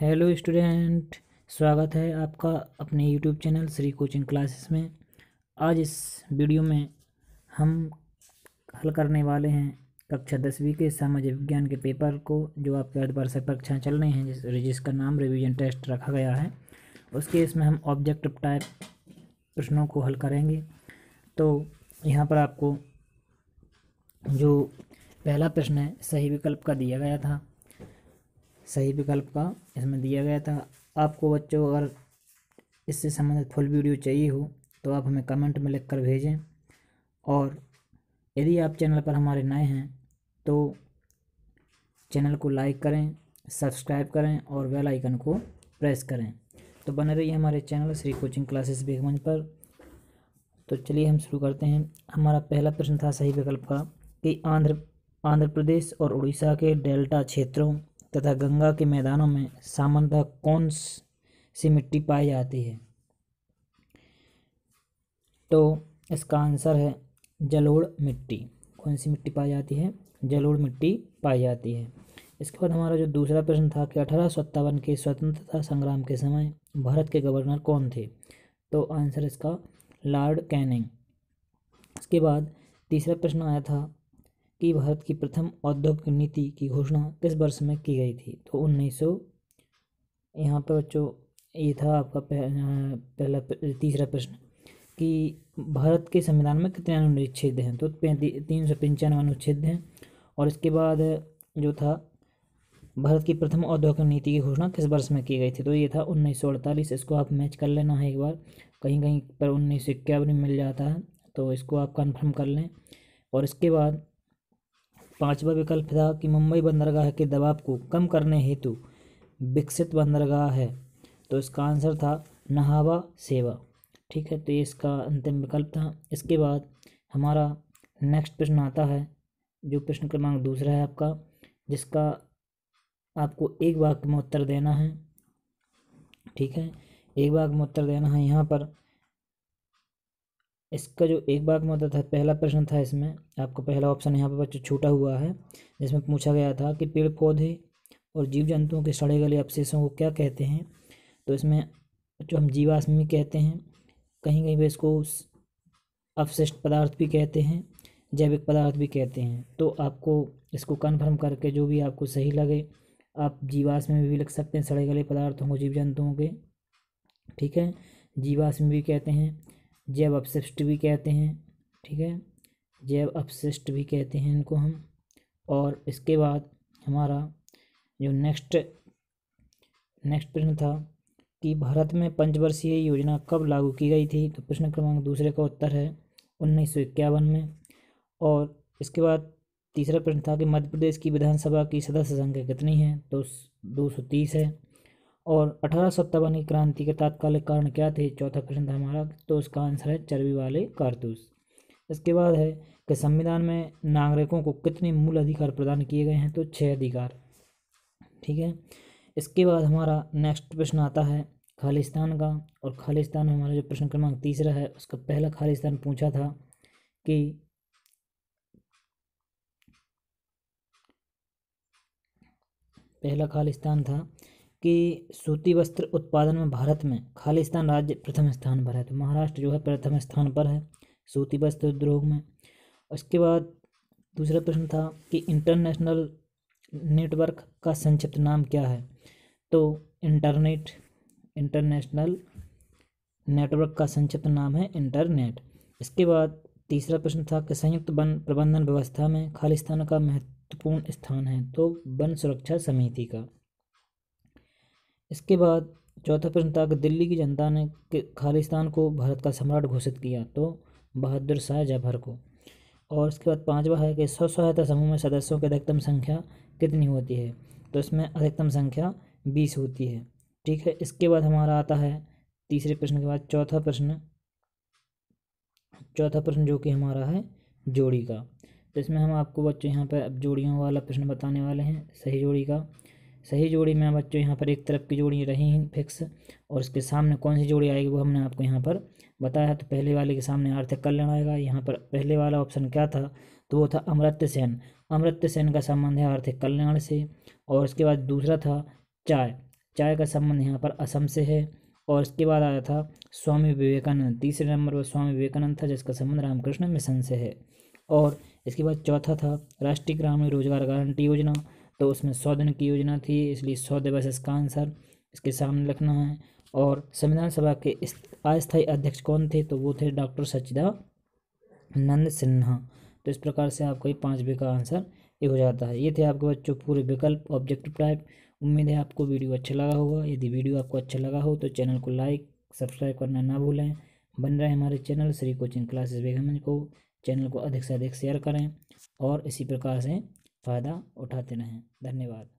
hello student स्वागत है आपका अपने YouTube channel Shri coaching classes में आज इस वीडियो में हम हल करने वाले हैं कक्षा दसवीं के सामाजिक विज्ञान के पेपर को जो आपके अर्धवार्षिक परीक्षाएँ चल रही हैं जिस जिसका नाम रिवीजन टेस्ट रखा गया है उसके इसमें हम ऑब्जेक्टिव टाइप प्रश्नों को हल करेंगे तो यहाँ पर आपको जो पहला प्रश्न है सही विकल्प का दिया गया था सही विकल्प का इसमें दिया गया था आपको बच्चों अगर इससे संबंधित फुल वीडियो चाहिए हो तो आप हमें कमेंट में लिख कर भेजें और यदि आप चैनल पर हमारे नए हैं तो चैनल को लाइक करें सब्सक्राइब करें और बेल आइकन को प्रेस करें तो बने रहिए हमारे channel Shri coaching classes Begumganj पर तो चलिए हम शुरू करते हैं हमारा पहला प्रश्न था सही विकल्प का कि आंध्र आंध्र प्रदेश और उड़ीसा के डेल्टा क्षेत्रों तथा गंगा के मैदानों में सामान्यतः कौन सी मिट्टी पाई जाती है तो इसका आंसर है जलोड़ मिट्टी कौन सी मिट्टी पाई जाती है जलोड़ मिट्टी पाई जाती है इसके बाद हमारा जो दूसरा प्रश्न था कि अठारह के स्वतंत्रता संग्राम के समय भारत के गवर्नर कौन थे तो आंसर इसका लॉर्ड कैनिंग इसके बाद तीसरा प्रश्न आया था कि भारत की प्रथम औद्योगिक नीति की घोषणा किस वर्ष में की गई थी तो उन्नीस सौ यहाँ पर बच्चों ये था आपका पहला तीसरा प्रश्न कि भारत के संविधान में कितने अनुच्छेद हैं तो तीन सौ पंचानवे अनुच्छेद हैं और इसके बाद जो था भारत की प्रथम औद्योगिक नीति की घोषणा किस वर्ष में की गई थी तो ये था उन्नीस सौ अड़तालीस इसको आप मैच कर लेना है एक बार कहीं कहीं पर उन्नीस सौ इक्यावन मिल जाता है तो इसको आप कन्फर्म कर लें और इसके बाद पांचवा विकल्प था कि मुंबई बंदरगाह के दबाव को कम करने हेतु विकसित बंदरगाह है तो इसका आंसर था नहावा सेवा ठीक है तो ये इसका अंतिम विकल्प था इसके बाद हमारा नेक्स्ट प्रश्न आता है जो प्रश्न क्रमांक दूसरा है आपका जिसका आपको एक वाक्य में उत्तर देना है ठीक है एक वाक्य में उत्तर देना है यहाँ पर इसका जो एक बार मतलब था पहला प्रश्न था इसमें आपको पहला ऑप्शन यहाँ पर बच्चों छूटा हुआ है जिसमें पूछा गया था कि पेड़ पौधे और जीव जंतुओं के सड़े गले अवशेषों को क्या कहते हैं तो इसमें जो हम जीवाश्मी कहते हैं कहीं कहीं पर इसको अवशिष्ट पदार्थ भी कहते हैं जैविक पदार्थ भी कहते हैं तो आपको इसको कन्फर्म करके जो भी आपको सही लगे आप जीवाश्म में भी लिख सकते हैं सड़े गले पदार्थों को जीव जंतुओं के ठीक है जीवाश्म भी कहते हैं जैव अपशिष्ट भी कहते हैं ठीक है जैव अपशिष्ट भी कहते हैं इनको हम और इसके बाद हमारा जो नेक्स्ट नेक्स्ट प्रश्न था कि भारत में पंचवर्षीय योजना कब लागू की गई थी तो प्रश्न क्रमांक दूसरे का उत्तर है उन्नीस सौ इक्यावन में और इसके बाद तीसरा प्रश्न था कि मध्य प्रदेश की विधानसभा की सदस्य संख्या कितनी है तो दो सौ तीस है और अठारह सत्तावन की क्रांति के तात्कालिक कारण क्या थे चौथा प्रश्न था हमारा तो उसका आंसर है चर्बी वाले कारतूस इसके बाद है कि संविधान में नागरिकों को कितने मूल अधिकार प्रदान किए गए हैं तो छः अधिकार ठीक है इसके बाद हमारा नेक्स्ट प्रश्न आता है खालिस्तान का और खालिस्तान हमारा जो प्रश्न क्रमांक तीसरा है उसका पहला खालिस्तान पूछा था कि पहला खालिस्तान था कि सूती वस्त्र उत्पादन में भारत में खालिस्तान राज्य प्रथम स्थान पर है तो महाराष्ट्र जो है प्रथम स्थान पर है सूती वस्त्र उद्योग में उसके बाद दूसरा प्रश्न था कि इंटरनेशनल नेटवर्क का संक्षिप्त नाम क्या है तो इंटरनेट इंटरनेशनल नेटवर्क का संक्षिप्त नाम है इंटरनेट इसके बाद तीसरा प्रश्न था कि संयुक्त वन प्रबंधन व्यवस्था में खालिस्तान का महत्वपूर्ण स्थान है तो वन सुरक्षा समिति का इसके बाद चौथा प्रश्न था कि दिल्ली की जनता ने खालिस्तान को भारत का सम्राट घोषित किया तो बहादुर शाह जफर को और इसके बाद पांचवा है कि स्व सहायता समूह में सदस्यों की अधिकतम संख्या कितनी होती है तो इसमें अधिकतम संख्या बीस होती है ठीक है इसके बाद हमारा आता है तीसरे प्रश्न के बाद चौथा प्रश्न चौथा प्रश्न जो कि हमारा है जोड़ी का तो इसमें हम आपको बच्चों यहाँ पर अब जोड़ियों वाला प्रश्न बताने वाले हैं सही जोड़ी का सही जोड़ी में बच्चों यहाँ पर एक तरफ की जोड़ी रही फिक्स और उसके सामने कौन सी जोड़ी आएगी वो हमने आपको यहाँ पर बताया तो पहले वाले के सामने आर्थिक कल्याण आएगा यहाँ पर पहले वाला ऑप्शन क्या था तो वो था अमृत सेन अमृत सेन का संबंध है आर्थिक कल्याण से और उसके बाद दूसरा था चाय चाय का संबंध यहाँ पर असम से है और इसके बाद आया था स्वामी विवेकानंद तीसरे नंबर पर स्वामी विवेकानंद था जिसका संबंध रामकृष्ण मिशन से है और इसके बाद चौथा था राष्ट्रीय ग्रामीण रोजगार गारंटी योजना तो उसमें सौ दिन की योजना थी इसलिए सौ दिवस इसका आंसर इसके सामने रखना है और संविधान सभा के अस्थायी अध्यक्ष कौन थे तो वो थे डॉक्टर नंद सिन्हा तो इस प्रकार से आपका ये पाँच बी का आंसर ये हो जाता है ये थे आपके बच्चों पूरे विकल्प ऑब्जेक्टिव टाइप उम्मीद है आपको वीडियो अच्छा लगा होगा यदि वीडियो आपको अच्छा लगा हो तो चैनल को लाइक सब्सक्राइब करना ना भूलें बन रहे हमारे channel Shri coaching classes Begumganj को चैनल को अधिक से अधिक शेयर करें और इसी प्रकार से फ़ायदा उठाते रहें धन्यवाद